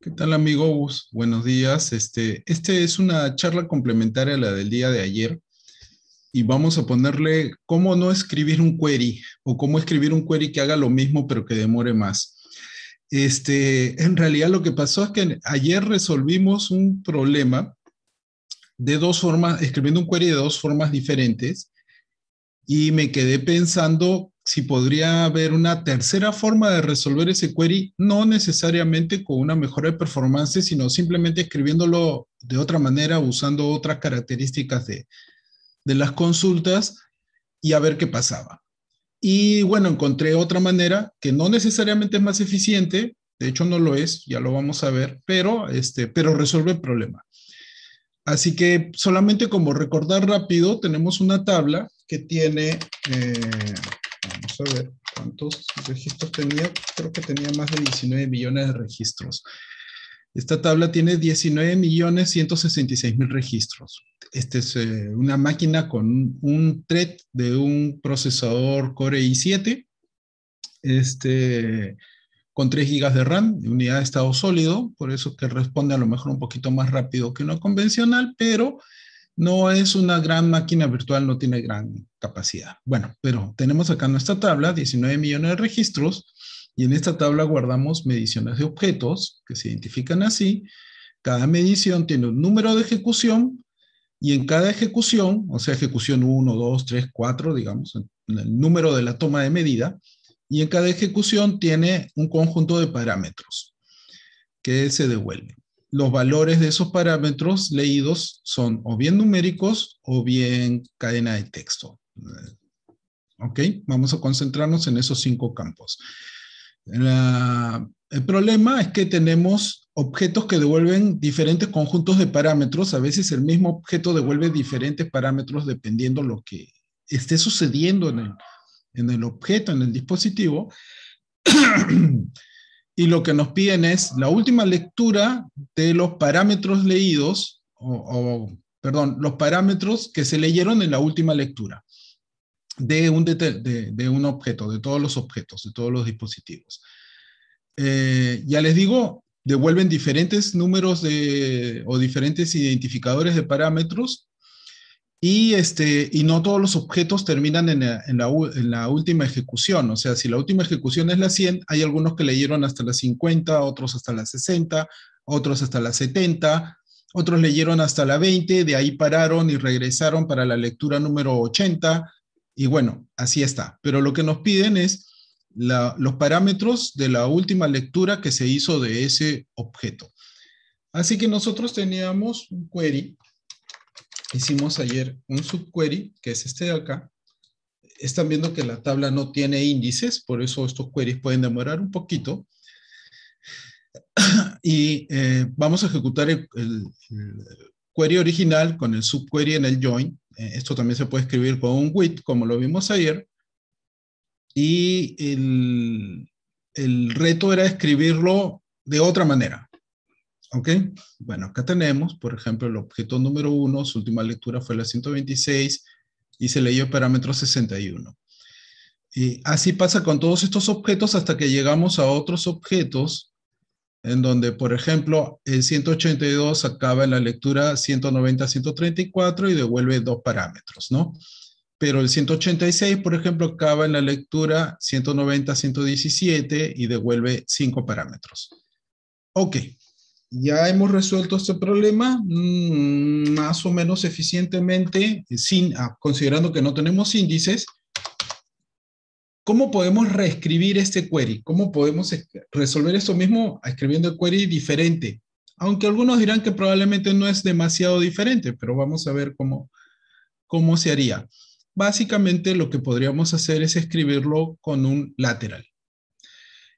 ¿Qué tal, amigos? Buenos días. Este, este es una charla complementaria a la del día de ayer y vamos a ponerle cómo no escribir un query o cómo escribir un query que haga lo mismo pero que demore más. Este, en realidad lo que pasó es que ayer resolvimos un problema de dos formas, escribiendo un query de dos formas diferentes y me quedé pensando si podría haber una tercera forma de resolver ese query, no necesariamente con una mejora de performance, sino simplemente escribiéndolo de otra manera, usando otras características de, de las consultas y a ver qué pasaba. Y bueno, encontré otra manera que no necesariamente es más eficiente, de hecho no lo es, ya lo vamos a ver, pero, este, pero resuelve el problema. Así que solamente como recordar rápido, tenemos una tabla que tiene, eh, vamos a ver cuántos registros tenía, creo que tenía más de 19 millones de registros. Esta tabla tiene 19 millones 166 mil registros. Esta es eh, una máquina con un thread de un procesador Core i7. Este, con 3 GB de RAM, unidad de estado sólido, por eso que responde a lo mejor un poquito más rápido que una convencional, pero no es una gran máquina virtual, no tiene gran capacidad. Bueno, pero tenemos acá nuestra tabla, 19 millones de registros, y en esta tabla guardamos mediciones de objetos que se identifican así. Cada medición tiene un número de ejecución, y en cada ejecución, o sea, ejecución 1, 2, 3, 4, digamos, el número de la toma de medida, y en cada ejecución tiene un conjunto de parámetros que se devuelven. Los valores de esos parámetros leídos son o bien numéricos o bien cadena de texto. ¿Ok? Vamos a concentrarnos en esos cinco campos. el problema es que tenemos objetos que devuelven diferentes conjuntos de parámetros. A veces el mismo objeto devuelve diferentes parámetros dependiendo lo que esté sucediendo en el en el objeto, en el dispositivo, y lo que nos piden es la última lectura de los parámetros leídos, o, perdón, los parámetros que se leyeron en la última lectura de un, de, un objeto, de todos los objetos, de todos los dispositivos. Eh, ya les digo, devuelven diferentes números de, o diferentes identificadores de parámetros y, este, y no todos los objetos terminan en la, última ejecución. O sea, si la última ejecución es la 100, hay algunos que leyeron hasta la 50, otros hasta la 60, otros hasta la 70, otros leyeron hasta la 20, de ahí pararon y regresaron para la lectura número 80. Y bueno, así está. Pero lo que nos piden es los parámetros de la última lectura que se hizo de ese objeto. Así que nosotros teníamos un query hicimos ayer un subquery, que es este de acá. Están viendo que la tabla no tiene índices, por eso estos queries pueden demorar un poquito. Y eh, vamos a ejecutar el, query original con el subquery en el join. Eh, esto también se puede escribir con un with, como lo vimos ayer. Y el reto era escribirlo de otra manera. ¿Ok? Bueno, acá tenemos, por ejemplo, el objeto número 1, su última lectura fue la 126 y se leyó el parámetro 61. Y así pasa con todos estos objetos hasta que llegamos a otros objetos en donde, por ejemplo, el 182 acaba en la lectura 190-134 y devuelve dos parámetros, ¿no? Pero el 186, por ejemplo, acaba en la lectura 190-117 y devuelve cinco parámetros. Ok, ya hemos resuelto este problema mm, más o menos eficientemente, sin, ah, considerando que no tenemos índices. ¿Cómo podemos reescribir este query? ¿Cómo podemos resolver esto mismo escribiendo el query diferente? Aunque algunos dirán que probablemente no es demasiado diferente, pero vamos a ver cómo, cómo se haría. Básicamente lo que podríamos hacer es escribirlo con un lateral.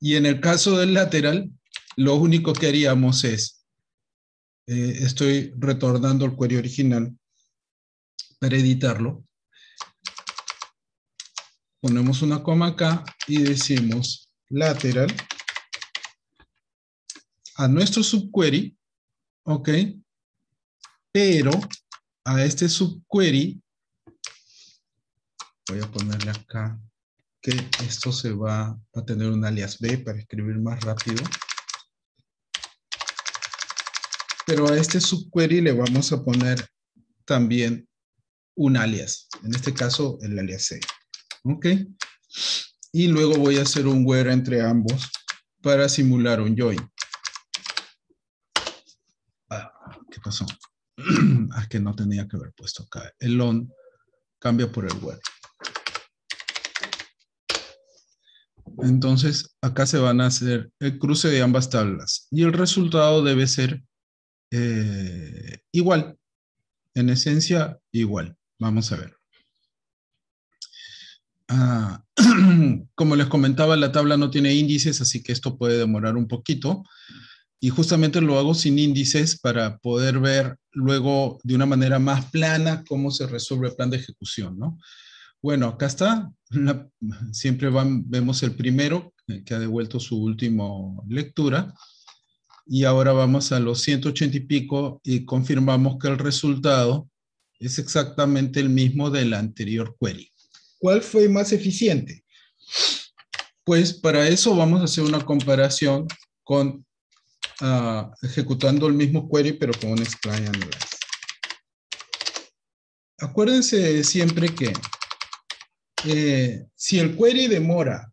Y en el caso del lateral, lo único que haríamos es, eh, estoy retornando el query original para editarlo. Ponemos una coma acá y decimos lateral a nuestro subquery, ¿ok? Pero a este subquery, voy a ponerle acá que esto se va a tener un alias B para escribir más rápido. Pero a este subquery le vamos a poner también un alias. En este caso, el alias C. ¿Ok? Y luego voy a hacer un where entre ambos para simular un join. Ah, ¿Qué pasó? ah, que no tenía que haber puesto acá. El on, cambia por el where. Entonces, acá se van a hacer el cruce de ambas tablas y el resultado debe ser eh, igual, en esencia igual. Vamos a ver. Ah, como les comentaba, la tabla no tiene índices, así que esto puede demorar un poquito. Y justamente lo hago sin índices para poder ver luego de una manera más plana cómo se resuelve el plan de ejecución, ¿no? Bueno, acá está. siempre vemos el primero eh, que ha devuelto su última lectura y ahora vamos a los 180 y pico y confirmamos que el resultado es exactamente el mismo del anterior query. ¿Cuál fue más eficiente? Pues para eso vamos a hacer una comparación con ah, ejecutando el mismo query pero con un explain Acuérdense siempre que eh, si el query demora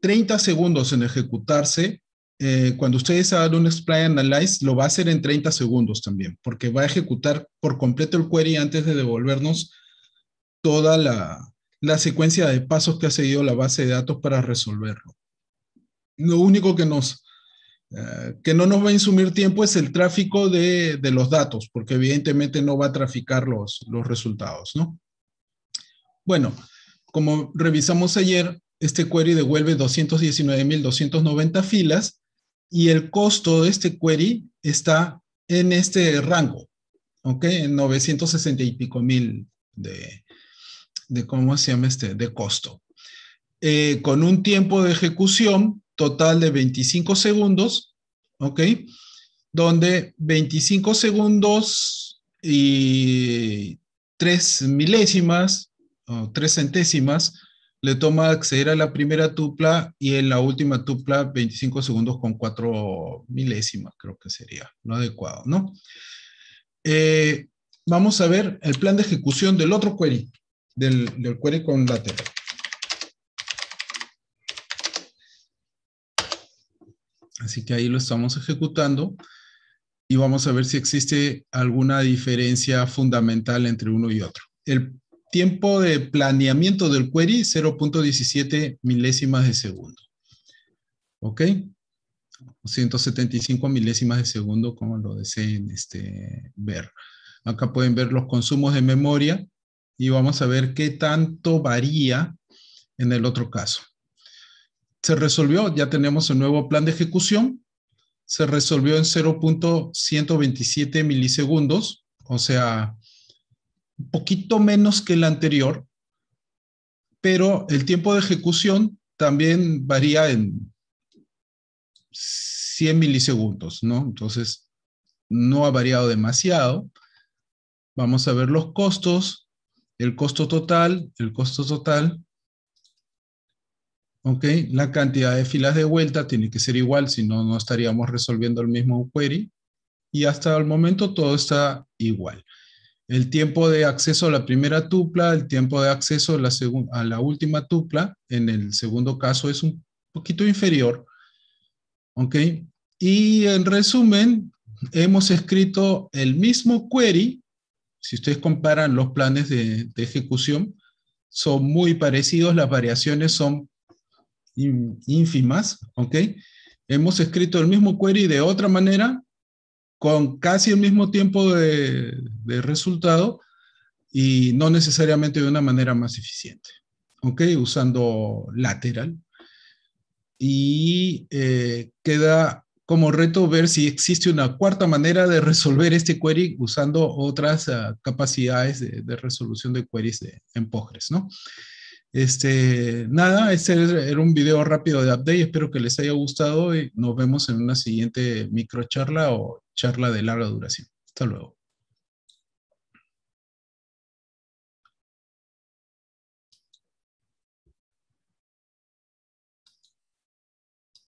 30 segundos en ejecutarse, eh, cuando ustedes hagan ah, un Explain Analyze, lo va a hacer en 30 segundos también, porque va a ejecutar por completo el query antes de devolvernos toda la, secuencia de pasos que ha seguido la base de datos para resolverlo. Lo único que nos, eh, que no nos va a insumir tiempo es el tráfico de, los datos, porque evidentemente no va a traficar los, los, resultados, ¿no? Bueno, como revisamos ayer, este query devuelve 219.290 filas y el costo de este query está en este rango, ¿ok? En 960 y pico mil de, ¿cómo se llama este? De costo. Eh, con un tiempo de ejecución total de 25 segundos, ¿ok? Donde 25 segundos y tres milésimas o 3 centésimas le toma acceder a la primera tupla y en la última tupla 25 segundos con 4 milésimas, creo que sería lo adecuado, ¿no? Eh, vamos a ver el plan de ejecución del otro query, del, query con lateral. Así que ahí lo estamos ejecutando y vamos a ver si existe alguna diferencia fundamental entre uno y otro. El Tiempo de planeamiento del query, 0.17 milésimas de segundo. ¿Ok? 175 milésimas de segundo, como lo deseen este, ver. Acá pueden ver los consumos de memoria y vamos a ver qué tanto varía en el otro caso. Se resolvió, ya tenemos el nuevo plan de ejecución. Se resolvió en 0.127 milisegundos, o sea, poquito menos que el anterior, pero el tiempo de ejecución también varía en 100 milisegundos, ¿no? Entonces, no ha variado demasiado. Vamos a ver los costos, el costo total, el costo total. ¿Ok? La cantidad de filas de vuelta tiene que ser igual, si no, no estaríamos resolviendo el mismo query. Y hasta el momento todo está igual el tiempo de acceso a la primera tupla, el tiempo de acceso a la, a la última tupla, en el segundo caso es un poquito inferior. ¿Ok? Y en resumen, hemos escrito el mismo query, si ustedes comparan los planes de, ejecución, son muy parecidos, las variaciones son ínfimas, ¿ok? Hemos escrito el mismo query de otra manera, con casi el mismo tiempo de, resultado y no necesariamente de una manera más eficiente, ¿ok? Usando lateral. Y eh, queda como reto ver si existe una cuarta manera de resolver este query usando otras ah, capacidades de, resolución de queries de, en ¿no? Este, nada, este era un video rápido de update. Espero que les haya gustado y nos vemos en una siguiente micro charla o charla de larga duración. Hasta luego.